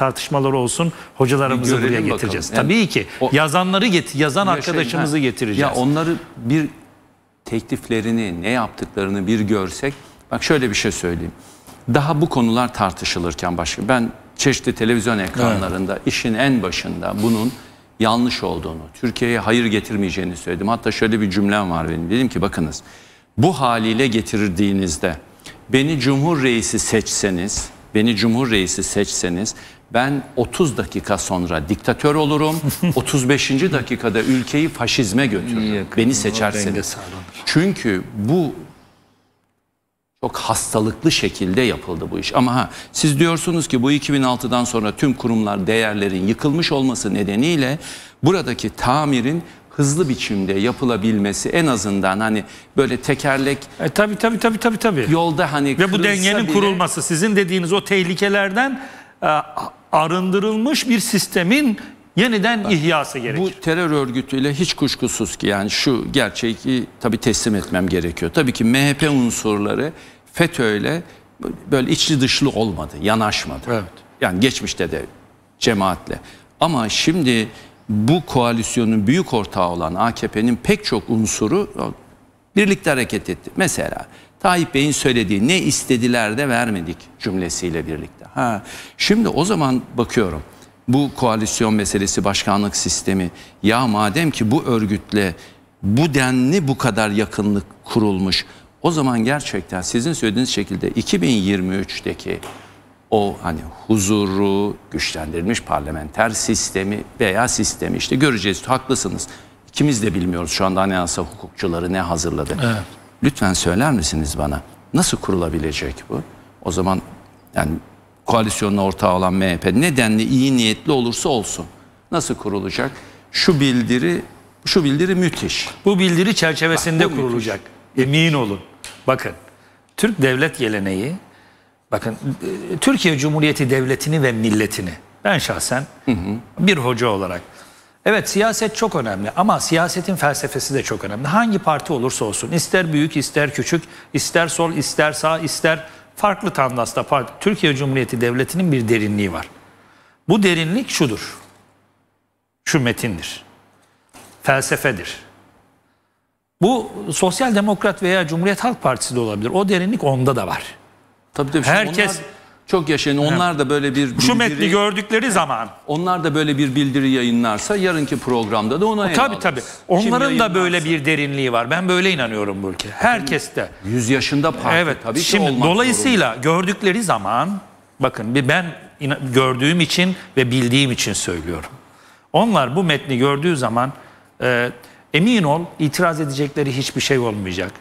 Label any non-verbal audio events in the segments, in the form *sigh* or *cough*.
tartışmaları olsun hocalarımızı buraya bakalım. getireceğiz. Yani, Tabii ki o, yazanları get yazan arkadaşımızı şey, getireceğiz. Ya onları bir tekliflerini, ne yaptıklarını bir görsek. Bak şöyle bir şey söyleyeyim. Daha bu konular tartışılırken başka ben çeşitli televizyon ekranlarında evet. işin en başında bunun yanlış olduğunu, Türkiye'ye hayır getirmeyeceğini söyledim. Hatta şöyle bir cümlem var benim. Dedim ki bakınız bu haliyle getirdiğinizde beni Cumhur Reisi seçseniz, beni Cumhur Reisi seçseniz ben 30 dakika sonra diktatör olurum. 35. *laughs* dakikada ülkeyi faşizme götürürüm. Yakın, Beni seçerseniz. Çünkü bu çok hastalıklı şekilde yapıldı bu iş. Ama ha, siz diyorsunuz ki bu 2006'dan sonra tüm kurumlar değerlerin yıkılmış olması nedeniyle buradaki tamirin hızlı biçimde yapılabilmesi en azından hani böyle tekerlek e, tabii tabii tabii tabii tabii yolda hani ve bu dengenin bile... kurulması sizin dediğiniz o tehlikelerden e, arındırılmış bir sistemin yeniden Bak, ihyası gerekir. Bu terör örgütüyle hiç kuşkusuz ki yani şu gerçeği ki tabii teslim etmem gerekiyor. Tabii ki MHP unsurları FETÖ'yle böyle içli dışlı olmadı, yanaşmadı. Evet. Yani geçmişte de cemaatle. Ama şimdi bu koalisyonun büyük ortağı olan AKP'nin pek çok unsuru birlikte hareket etti. Mesela Tayyip Bey'in söylediği ne istediler de vermedik cümlesiyle birlikte. Ha, şimdi o zaman bakıyorum bu koalisyon meselesi, başkanlık sistemi ya madem ki bu örgütle bu denli bu kadar yakınlık kurulmuş o zaman gerçekten sizin söylediğiniz şekilde 2023'teki o hani huzuru, güçlendirilmiş parlamenter sistemi veya sistemi işte göreceğiz haklısınız. İkimiz de bilmiyoruz şu anda anayasa hukukçuları ne hazırladı. Evet. Lütfen söyler misiniz bana nasıl kurulabilecek bu? O zaman yani koalisyonun ortağı olan MHP nedenli iyi niyetli olursa olsun nasıl kurulacak? Şu bildiri şu bildiri müthiş. Bu bildiri çerçevesinde Bak, bu kurulacak. Müthiş. Emin olun. Bakın Türk devlet geleneği bakın Türkiye Cumhuriyeti devletini ve milletini ben şahsen hı hı. bir hoca olarak Evet siyaset çok önemli ama siyasetin felsefesi de çok önemli. Hangi parti olursa olsun ister büyük ister küçük ister sol ister sağ ister farklı tandasta parti. Türkiye Cumhuriyeti Devleti'nin bir derinliği var. Bu derinlik şudur. Şu metindir. Felsefedir. Bu Sosyal Demokrat veya Cumhuriyet Halk Partisi de olabilir. O derinlik onda da var. Tabii tabii. Herkes onlar... Çok yaşayın. Onlar da böyle bir bildiri, Şu metni gördükleri zaman. Onlar da böyle bir bildiri yayınlarsa yarınki programda da ona Tabi Tabii tabii. Onların da böyle bir derinliği var. Ben böyle inanıyorum bu ülke. de. Yüz yaşında parti evet. tabii ki Şimdi olmak dolayısıyla gördükleri zaman bakın bir ben gördüğüm için ve bildiğim için söylüyorum. Onlar bu metni gördüğü zaman e, emin ol itiraz edecekleri hiçbir şey olmayacak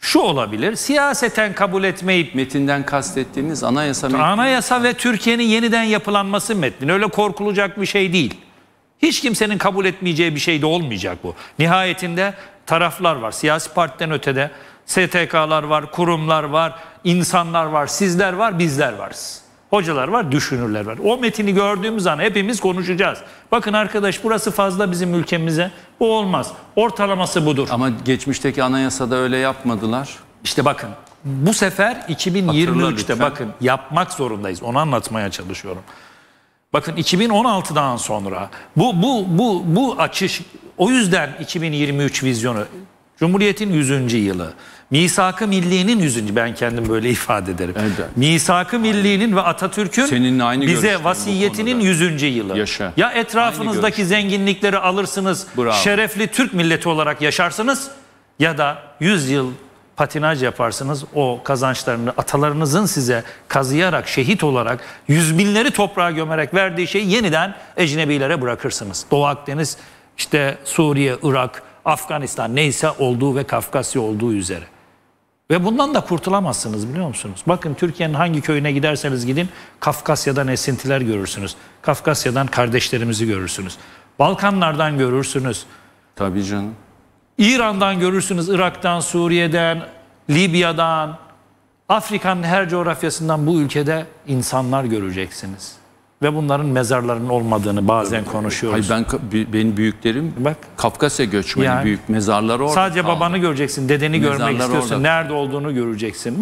şu olabilir. Siyaseten kabul etmeyip metinden kastettiğiniz anayasa metni. Anayasa ve Türkiye'nin yeniden yapılanması metni. Öyle korkulacak bir şey değil. Hiç kimsenin kabul etmeyeceği bir şey de olmayacak bu. Nihayetinde taraflar var. Siyasi partiden ötede STK'lar var, kurumlar var, insanlar var, sizler var, bizler varız. Hocalar var, düşünürler var. O metini gördüğümüz an hepimiz konuşacağız. Bakın arkadaş burası fazla bizim ülkemize. Bu olmaz. Ortalaması budur. Ama geçmişteki anayasada öyle yapmadılar. İşte bakın bu sefer 2023'te bakın yapmak zorundayız. Onu anlatmaya çalışıyorum. Bakın 2016'dan sonra bu bu bu bu açış o yüzden 2023 vizyonu Cumhuriyet'in 100. yılı. Misak-ı Milli'nin 100. ben kendim böyle *laughs* ifade ederim. Evet. Misak-ı Milli'nin ve Atatürk'ün bize vasiyetinin 100. yılı. Yaşa. Ya etrafınızdaki zenginlikleri alırsınız, Bravo. şerefli Türk milleti olarak yaşarsınız ya da 100 yıl patinaj yaparsınız. O kazançlarını atalarınızın size kazıyarak, şehit olarak, yüz binleri toprağa gömerek verdiği şeyi yeniden ecnebilere bırakırsınız. Doğu Akdeniz, işte Suriye, Irak, Afganistan neyse olduğu ve Kafkasya olduğu üzere. Ve bundan da kurtulamazsınız biliyor musunuz? Bakın Türkiye'nin hangi köyüne giderseniz gidin Kafkasya'dan esintiler görürsünüz. Kafkasya'dan kardeşlerimizi görürsünüz. Balkanlardan görürsünüz. Tabii canım. İran'dan görürsünüz, Irak'tan, Suriye'den, Libya'dan, Afrika'nın her coğrafyasından bu ülkede insanlar göreceksiniz ve bunların mezarlarının olmadığını bazen konuşuyoruz. Hayır ben benim büyüklerim Bak, Kafkasya göçmeni Yani. büyük mezarları orada. Sadece kaldı. babanı göreceksin, dedeni Mezarlar görmek istiyorsun, orada. nerede olduğunu göreceksin.